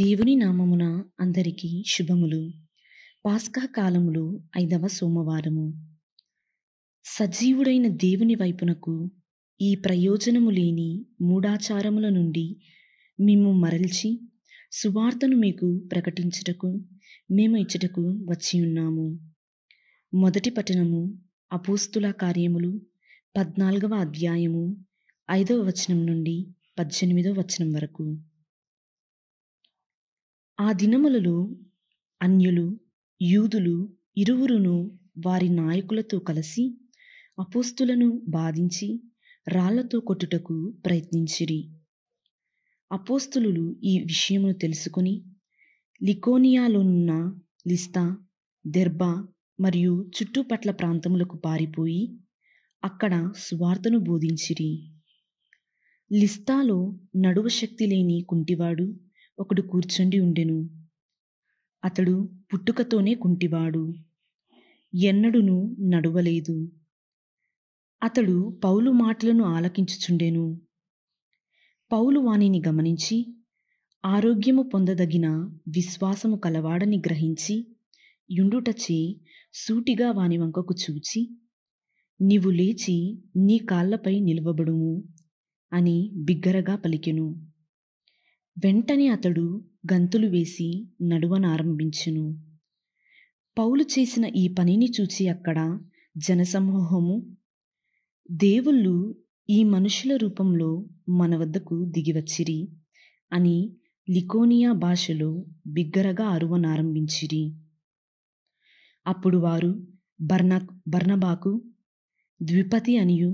దేవుని నామమున అందరికీ శుభములు పాస్కా కాలములు ఐదవ సోమవారము సజీవుడైన దేవుని వైపునకు ఈ ప్రయోజనము లేని మూఢాచారముల నుండి మేము మరల్చి సువార్తను మీకు ప్రకటించుటకు మేము ఇచ్చటకు వచ్చి ఉన్నాము మొదటి పట్టణము అపోస్తుల కార్యములు పద్నాలుగవ అధ్యాయము ఐదవ వచనం నుండి పద్దెనిమిదవ వచనం వరకు ఆ దినములలో అన్యులు యూదులు ఇరువురును వారి నాయకులతో కలిసి అపోస్తులను బాధించి రాళ్లతో కొట్టుటకు ప్రయత్నించిరి అపోస్తులు ఈ విషయమును తెలుసుకుని లికోనియాలోనున్న లిస్తా దెర్బా మరియు చుట్టుపట్ల ప్రాంతములకు పారిపోయి అక్కడ సువార్తను బోధించిరి లిస్తాలో నడువ శక్తి లేని కుంటివాడు ఒకడు కూర్చుండి ఉండెను అతడు పుట్టుకతోనే కుంటివాడు ఎన్నడును నడువలేదు అతడు పౌలు మాటలను ఆలకించుచుండెను పౌలు వాణిని గమనించి ఆరోగ్యము పొందదగిన విశ్వాసము కలవాడని గ్రహించి యుండుటచే సూటిగా వాని వంకకు చూచి నీవు లేచి నీ కాళ్లపై నిలవబడుము అని బిగ్గరగా పలికెను వెంటనే అతడు గంతులు వేసి నడువనారంభించును పౌలు చేసిన ఈ పనిని చూచి అక్కడ జనసమూహము దేవుళ్ళు ఈ మనుషుల రూపంలో మన వద్దకు దిగివచ్చిరి అని లికోనియా భాషలో బిగ్గరగా అరువనారంభించిరి అప్పుడు వారు బర్ణ బర్ణబాకు ద్విపతి అనియు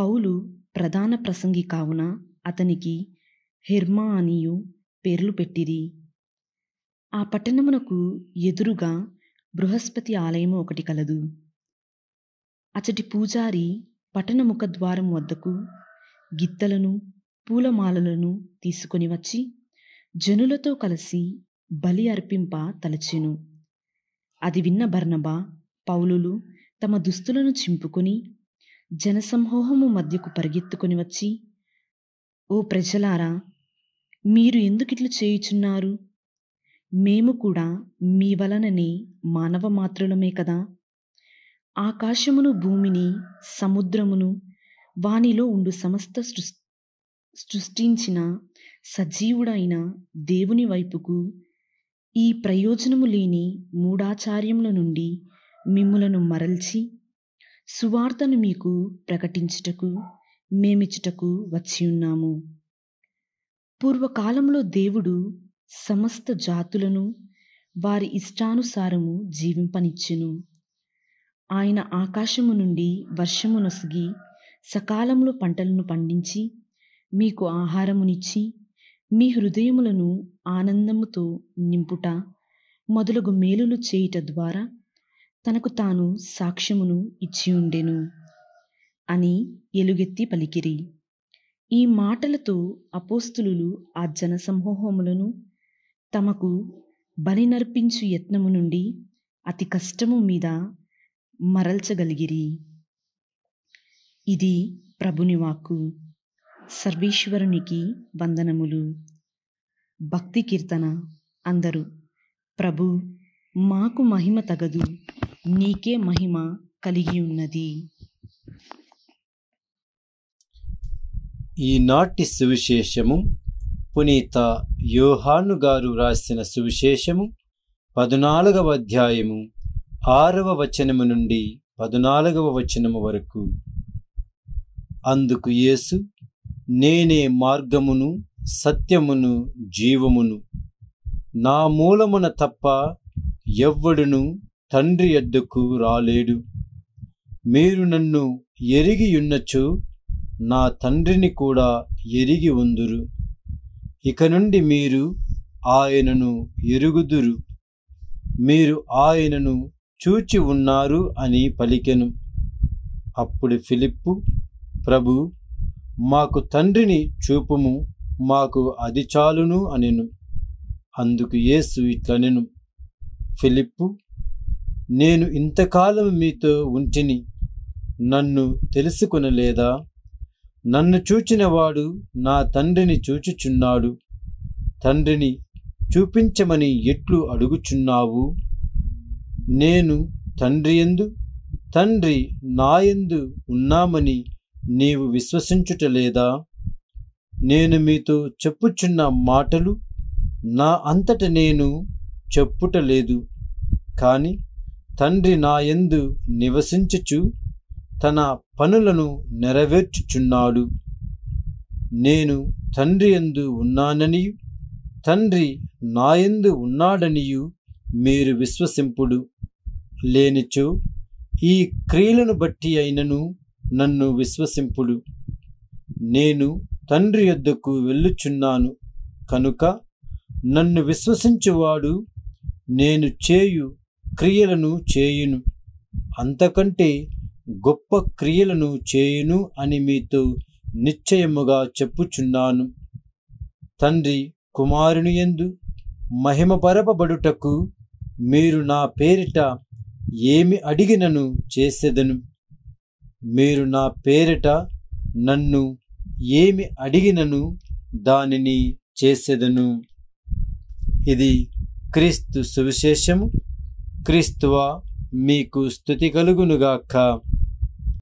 పౌలు ప్రధాన ప్రసంగి కావున అతనికి హెర్మా అనియు పేర్లు పెట్టిరి ఆ పట్టణమునకు ఎదురుగా బృహస్పతి ఆలయము ఒకటి కలదు అచటి పూజారి పట్టణ ముఖద్వారం వద్దకు గిత్తలను పూలమాలలను తీసుకొని వచ్చి జనులతో కలిసి బలి అర్పింప తలచెను అది విన్న బర్ణబా పౌలులు తమ దుస్తులను చింపుకొని జనసమూహము మధ్యకు పరిగెత్తుకొని వచ్చి ఓ ప్రజలారా మీరు ఎందుకిట్లు చేయుచున్నారు మేము కూడా మీ వలననే మానవ మాత్రులమే కదా ఆకాశమును భూమిని సముద్రమును వానిలో ఉండు సమస్త సృష్టించిన సజీవుడైన దేవుని వైపుకు ఈ ప్రయోజనము లేని మూఢాచార్యముల నుండి మిమ్ములను మరల్చి సువార్తను మీకు ప్రకటించుటకు మేమిచ్చుటకు వచ్చి ఉన్నాము పూర్వకాలంలో దేవుడు సమస్త జాతులను వారి ఇష్టానుసారము జీవింపనిచ్చెను ఆయన ఆకాశము నుండి వర్షము నొసిగి సకాలంలో పంటలను పండించి మీకు ఆహారమునిచ్చి మీ హృదయములను ఆనందముతో నింపుట మొదలగు మేలులు చేయుట ద్వారా తనకు తాను సాక్ష్యమును ఇచ్చి ఉండెను అని ఎలుగెత్తి పలికిరి ఈ మాటలతో అపోస్తులు ఆ జనసమూహములను తమకు బలి నర్పించు యత్నము నుండి అతి కష్టము మీద మరల్చగలిగిరి ఇది ప్రభుని వాక్కు సర్వేశ్వరునికి వందనములు భక్తి కీర్తన అందరూ ప్రభు మాకు మహిమ తగదు నీకే మహిమ కలిగి ఉన్నది ఈనాటి సువిశేషము పునీత యోహాను గారు వ్రాసిన సువిశేషము పదునాలుగవ అధ్యాయము ఆరవ వచనము నుండి పద్నాలుగవ వచనము వరకు అందుకు యేసు నేనే మార్గమును సత్యమును జీవమును నా మూలమున తప్ప ఎవ్వడును తండ్రి ఎద్దుకు రాలేడు మీరు నన్ను ఎరిగియున్నచో నా తండ్రిని కూడా ఎరిగి ఉందురు ఇక నుండి మీరు ఆయనను ఎరుగుదురు మీరు ఆయనను చూచి ఉన్నారు అని పలికెను అప్పుడు ఫిలిప్పు ప్రభు మాకు తండ్రిని చూపుము మాకు అది చాలును అనెను అందుకు యేసు ఇట్లనెను ఫిలిప్పు నేను ఇంతకాలం మీతో ఉంటిని నన్ను తెలుసుకునలేదా నన్ను చూచినవాడు నా తండ్రిని చూచుచున్నాడు తండ్రిని చూపించమని ఎట్లు అడుగుచున్నావు నేను తండ్రి ఎందు తండ్రి నాయందు ఉన్నామని నీవు విశ్వసించుటలేదా నేను మీతో చెప్పుచున్న మాటలు నా అంతట నేను చెప్పుటలేదు కాని తండ్రి నాయందు నివసించుచు తన పనులను నెరవేర్చుచున్నాడు నేను తండ్రి ఎందు ఉన్నానని తండ్రి నాయందు ఉన్నాడనియు మీరు విశ్వసింపుడు లేనిచో ఈ క్రియలను బట్టి అయినను నన్ను విశ్వసింపుడు నేను తండ్రి యొద్దకు వెళ్ళుచున్నాను కనుక నన్ను విశ్వసించువాడు నేను చేయు క్రియలను చేయును అంతకంటే గొప్ప క్రియలను చేయును అని మీతో నిశ్చయముగా చెప్పుచున్నాను తండ్రి కుమారుని ఎందు మహిమపరపబడుటకు మీరు నా పేరిట ఏమి అడిగినను చేసేదను మీరు నా పేరిట నన్ను ఏమి అడిగినను దానిని చేసేదను ఇది క్రీస్తు సువిశేషము క్రీస్తువా మీకు స్థుతి కలుగునుగాక